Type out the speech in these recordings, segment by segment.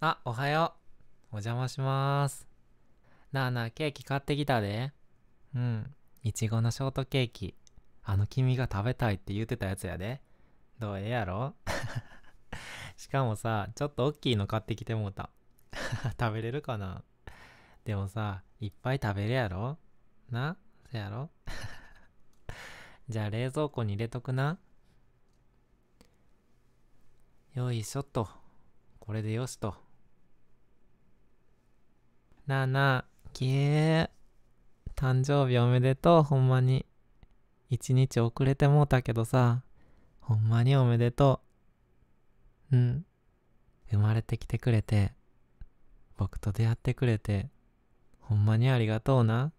あ、おはよう。お邪魔します。なあなあ、ケーキ買ってきたで。うん。いちごのショートケーキ。あの君が食べたいって言うてたやつやで。どうええやろ しかもさ、ちょっとおっきいの買ってきてもうた。食べれるかなでもさ、いっぱい食べるやろなそやろ じゃあ冷蔵庫に入れとくな。よいしょっと。これでよしと。なあなあ、きえ誕生日おめでとう、ほんまに。一日遅れてもうたけどさ、ほんまにおめでとう。うん。生まれてきてくれて、僕と出会ってくれて、ほんまにありがとうな。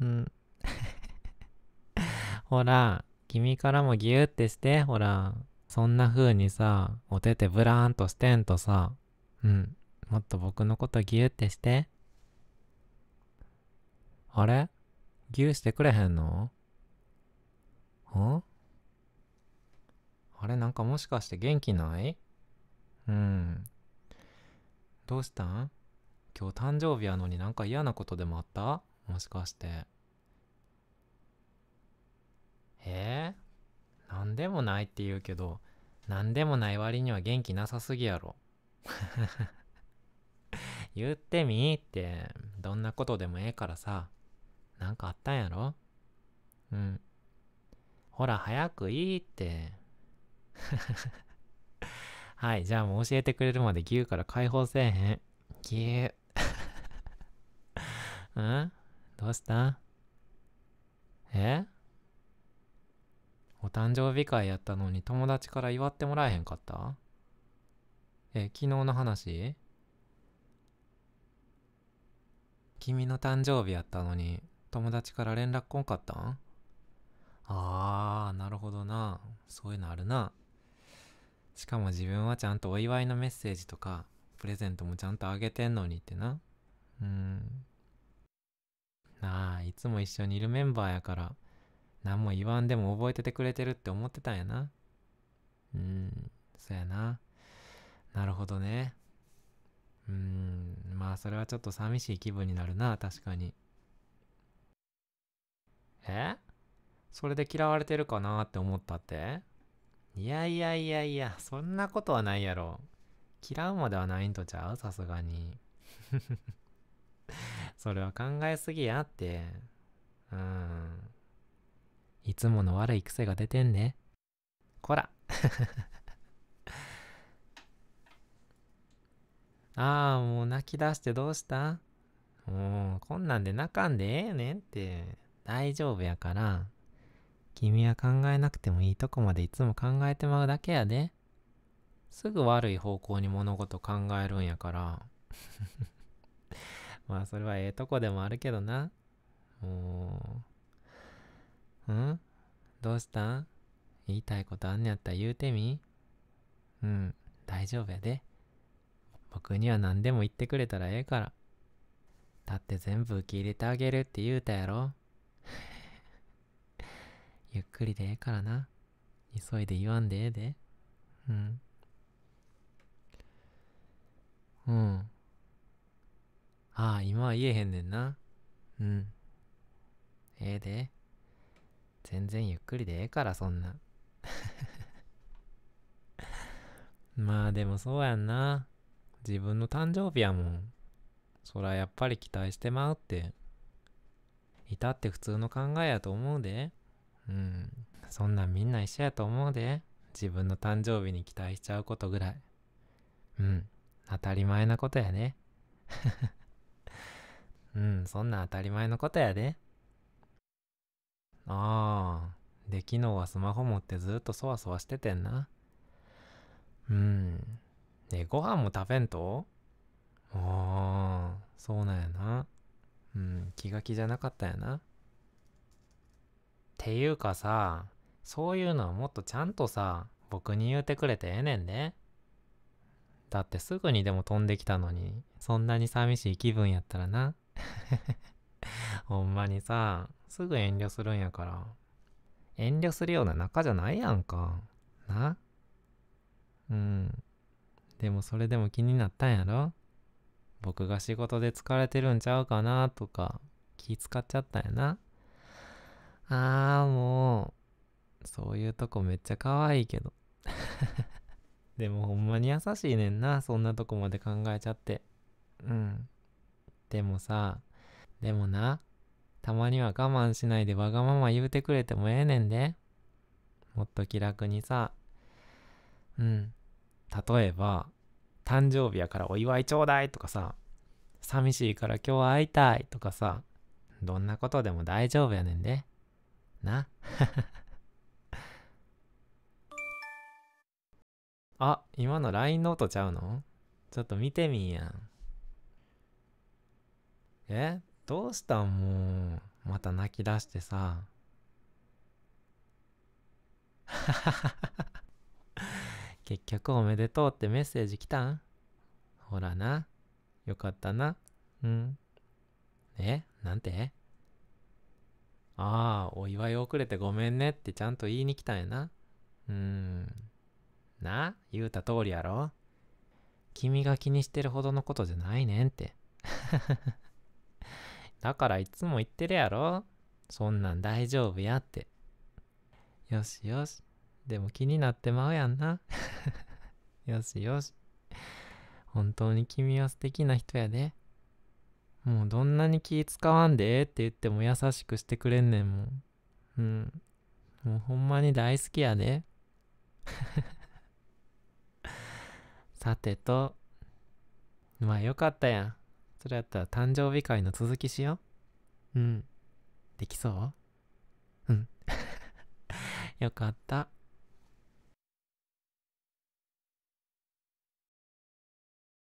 うん。ほら、君からもギューってして、ほら。そんな風にさ、おててブラーンとしてんとさ、うん。もっと僕のことギューってして。あれ牛してくれへんのんあれなんかもしかして元気ないうん。どうしたん今日誕生日やのになんか嫌なことでもあったもしかして。えー、でもないって言うけど、何でもない割には元気なさすぎやろ。言ってみーって、どんなことでもええからさ。なんかあったんやろうん。ほら、早くいいって。はい、じゃあもう教えてくれるまで牛から解放せえへん。牛。うんどうしたえお誕生日会やったのに友達から祝ってもらえへんかったえ、昨日の話君の誕生日やったのに友達から連絡来んかったんあー、なるほどな。そういうのあるな。しかも自分はちゃんとお祝いのメッセージとか、プレゼントもちゃんとあげてんのにってな。うん。なあ、いつも一緒にいるメンバーやから、何も言わんでも覚えててくれてるって思ってたんやな。うん、そやな。なるほどね。うん、まあそれはちょっと寂しい気分になるな、確かに。えそれで嫌われてるかなって思ったっていやいやいやいや、そんなことはないやろ。嫌うまではないんとちゃうさすがに。それは考えすぎやって。うん。いつもの悪い癖が出てんね。こら。ああ、もう泣き出してどうしたもう、こんなんで泣かんでええねんって。大丈夫やから、君は考えなくてもいいとこまでいつも考えてまうだけやで。すぐ悪い方向に物事考えるんやから。まあそれはええとこでもあるけどな。もう。んどうした言いたいことあんねやったら言うてみうん、大丈夫やで。僕には何でも言ってくれたらええから。だって全部受け入れてあげるって言うたやろ。ゆっくりでええからな。急いで言わんでええで。うん。うん。ああ、今は言えへんねんな。うん。ええで。全然ゆっくりでええから、そんな。まあでもそうやんな。自分の誕生日やもん。そらやっぱり期待してまうって。いたって普通の考えやと思うで。うんそんなんみんな一緒やと思うで自分の誕生日に期待しちゃうことぐらいうん当たり前なことやで うんそんな当たり前のことやでああで昨日はスマホ持ってずっとそわそわしててんなうんねご飯も食べんとああそうなんやなうん気が気じゃなかったんやなていうかさ、そういうのはもっとちゃんとさ、僕に言うてくれてええねんで。だってすぐにでも飛んできたのに、そんなに寂しい気分やったらな。ほんまにさ、すぐ遠慮するんやから。遠慮するような仲じゃないやんか。なうん。でもそれでも気になったんやろ僕が仕事で疲れてるんちゃうかなとか気使っちゃったんやな。ああ、もう、そういうとこめっちゃ可愛いけど。でもほんまに優しいねんな、そんなとこまで考えちゃって。うん。でもさ、でもな、たまには我慢しないでわがまま言うてくれてもええねんで。もっと気楽にさ。うん。例えば、誕生日やからお祝いちょうだいとかさ、寂しいから今日会いたいとかさ、どんなことでも大丈夫やねんで。な。あ、今の LINE の音ちゃうのちょっと見てみんやん。えどうしたんもう。また泣き出してさ。結局おめでとうってメッセージ来たんほらな。よかったな。うん。えなんてああ、お祝い遅れてごめんねってちゃんと言いに来たんやな。うーん。な、言うた通りやろ。君が気にしてるほどのことじゃないねんって。だからいつも言ってるやろ。そんなん大丈夫やって。よしよし。でも気になってまうやんな。よしよし。本当に君は素敵な人やで。もうどんなに気使わんでええって言っても優しくしてくれんねんもん。うん。もうほんまに大好きやで。さてと。まあよかったやん。それやったら誕生日会の続きしよう。うん。できそううん。よかった。